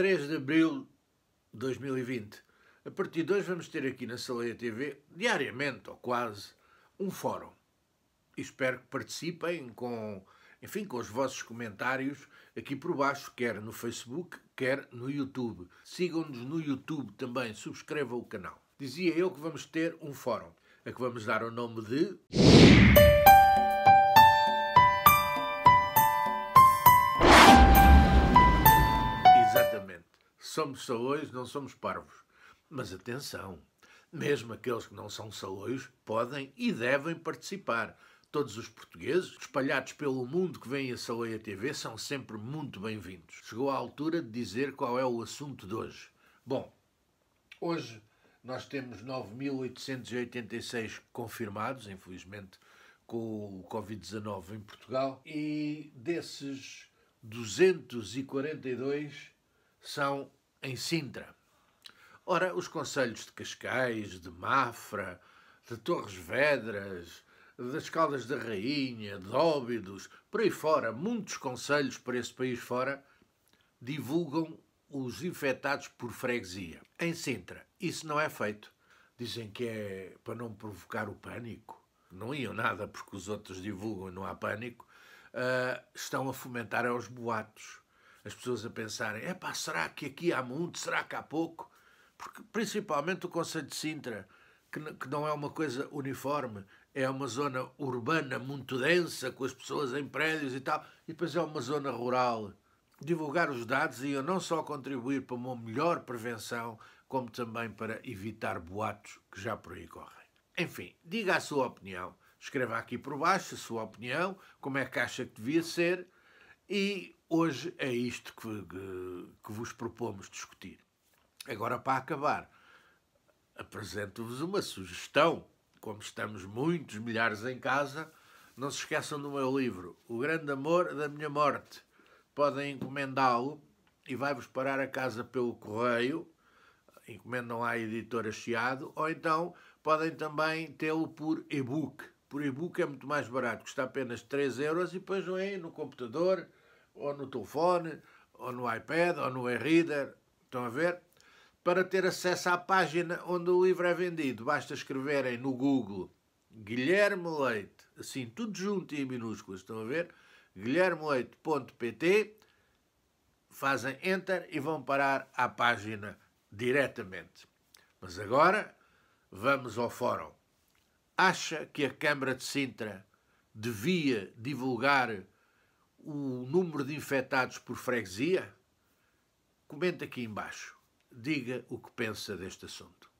3 de abril de 2020. A partir de hoje vamos ter aqui na Saleia TV, diariamente ou quase, um fórum. espero que participem com, enfim, com os vossos comentários aqui por baixo, quer no Facebook, quer no YouTube. Sigam-nos no YouTube também, subscrevam o canal. Dizia eu que vamos ter um fórum, a que vamos dar o nome de... Somos saúis, não somos parvos. Mas atenção, mesmo aqueles que não são saúis podem e devem participar. Todos os portugueses, espalhados pelo mundo que vêm a Saloia TV, são sempre muito bem-vindos. Chegou a altura de dizer qual é o assunto de hoje. Bom, hoje nós temos 9.886 confirmados, infelizmente, com o Covid-19 em Portugal, e desses 242 são em Sintra. Ora, os conselhos de Cascais, de Mafra, de Torres Vedras, das Caldas da Rainha, de Óbidos, por aí fora, muitos conselhos para esse país fora, divulgam os infectados por freguesia. Em Sintra, isso não é feito. Dizem que é para não provocar o pânico. Não iam nada porque os outros divulgam e não há pânico. Uh, estão a fomentar aos boatos as pessoas a pensarem: é pá, será que aqui há muito? Será que há pouco? Porque principalmente o Conselho de Sintra, que, que não é uma coisa uniforme, é uma zona urbana muito densa, com as pessoas em prédios e tal, e depois é uma zona rural. Divulgar os dados ia não só contribuir para uma melhor prevenção, como também para evitar boatos que já por aí correm. Enfim, diga a sua opinião. Escreva aqui por baixo a sua opinião, como é que acha que devia ser. E hoje é isto que, que, vos propomos discutir. Agora, para acabar, apresento-vos uma sugestão. Como estamos muitos milhares em casa, não se esqueçam do meu livro, O Grande Amor da Minha Morte. Podem encomendá-lo e vai-vos parar a casa pelo correio, encomendam à editora Chiado, ou então podem também tê-lo por e-book. Por e-book é muito mais barato, custa apenas 3 euros e depois vem no computador ou no telefone, ou no iPad, ou no e-reader, estão a ver? Para ter acesso à página onde o livro é vendido, basta escreverem no Google Guilherme Leite, assim, tudo junto e em minúsculas, estão a ver? guilhermeleite.pt, fazem Enter e vão parar à página diretamente. Mas agora vamos ao fórum. Acha que a Câmara de Sintra devia divulgar o número de infectados por freguesia? Comente aqui embaixo. Diga o que pensa deste assunto.